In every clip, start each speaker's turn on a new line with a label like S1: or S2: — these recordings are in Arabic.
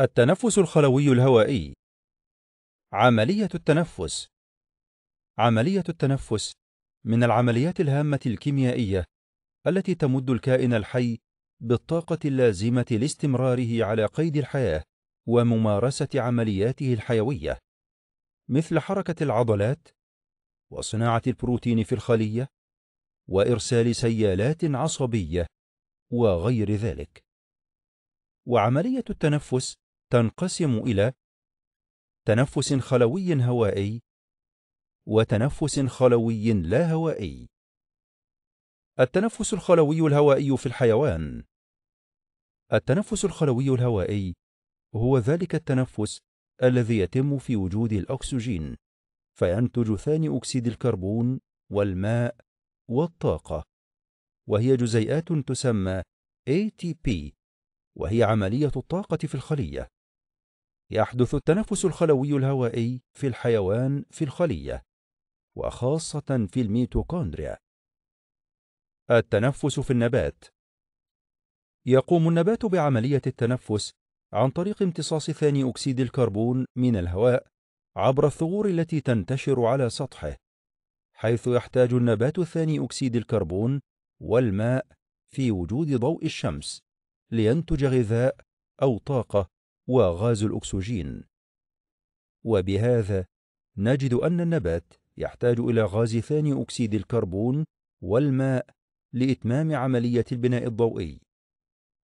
S1: التنفس الخلوي الهوائي عملية التنفس عملية التنفس من العمليات الهامة الكيميائية التي تمد الكائن الحي بالطاقة اللازمة لاستمراره على قيد الحياة وممارسة عملياته الحيوية مثل حركة العضلات وصناعة البروتين في الخلية وإرسال سيالات عصبية وغير ذلك وعملية التنفس تنقسم إلى تنفس خلوي هوائي وتنفس خلوي لا هوائي التنفس الخلوي الهوائي في الحيوان التنفس الخلوي الهوائي هو ذلك التنفس الذي يتم في وجود الأكسجين فينتج ثاني أكسيد الكربون والماء والطاقة وهي جزيئات تسمى ATP وهي عملية الطاقة في الخلية يحدث التنفس الخلوي الهوائي في الحيوان في الخلية وخاصة في الميتوكوندريا التنفس في النبات يقوم النبات بعملية التنفس عن طريق امتصاص ثاني أكسيد الكربون من الهواء عبر الثغور التي تنتشر على سطحه حيث يحتاج النبات ثاني أكسيد الكربون والماء في وجود ضوء الشمس لينتج غذاء أو طاقة وغاز الأكسجين وبهذا نجد أن النبات يحتاج إلى غاز ثاني أكسيد الكربون والماء لإتمام عملية البناء الضوئي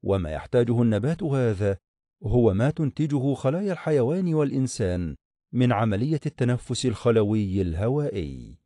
S1: وما يحتاجه النبات هذا هو ما تنتجه خلايا الحيوان والإنسان من عملية التنفس الخلوي الهوائي